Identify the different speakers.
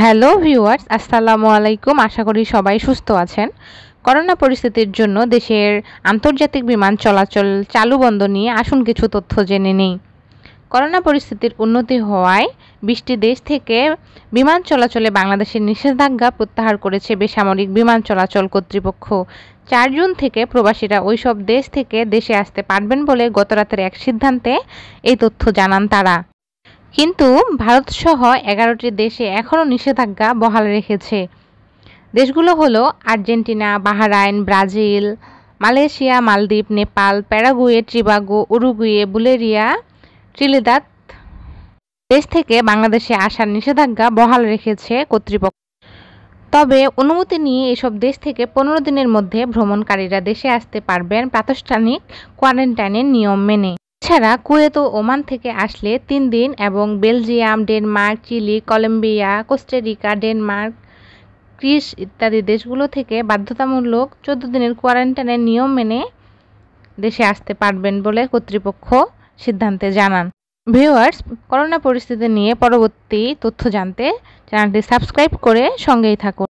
Speaker 1: hello viewers আসসালামু আলাইকুম আশা করি সবাই সুস্থ আছেন করোনা পরিস্থিতির জন্য দেশের আন্তর্জাতিক বিমান চলাচল চালু বন্ধ নিয়ে আসুন কিছু তথ্য জেনে নেই করোনা পরিস্থিতির উন্নতি হওয়ায় বিশটি দেশ থেকে বিমান চলাচলে বাংলাদেশের নিষেধাজ্ঞা প্রত্যাহার করেছে বেসামরিক বিমান চলাচল কর্তৃপক্ষ চার জুন থেকে প্রবাসীরা ওইসব দেশ থেকে দেশে আসতে পারবেন বলে গতরাতের এক সিদ্ধান্তে এই তথ্য জানান তারা কিন্তু ভারতসহ এগারোটি দেশে এখনও নিষেধাজ্ঞা বহাল রেখেছে দেশগুলো হলো আর্জেন্টিনা বাহারাইন ব্রাজিল মালয়েশিয়া মালদ্বীপ Nepal Paraguay Tobago Uruguay Bulgaria Trinidad দেশ থেকে বাংলাদেশে আসার নিষেধাজ্ঞা বহাল রেখেছে কর্তৃপক্ষ তবে অনুমতি নিয়ে এসব দেশ থেকে পনেরো দিনের মধ্যে ভ্রমণকারীরা দেশে আসতে পারবেন প্রাতিষ্ঠানিক কোয়ারেন্টাইনের নিয়ম মেনে এছাড়া কুয়েত ও ওমান থেকে আসলে তিন দিন এবং Belgium Denmark Chile Colombia Costa Rica Denmark Greece ইত্যাদি দেশগুলো থেকে বাধ্যতামূলক চোদ্দ দিনের কোয়ারেন্টাইনের নিয়ম মেনে দেশে আসতে পারবেন বলে কর্তৃপক্ষ সিদ্ধান্তে জানান ভিউয়ার্স করোনা পরিস্থিতি নিয়ে পরবর্তী তথ্য জানতে চ্যানেলটি সাবস্ক্রাইব করে সঙ্গেই থাকুন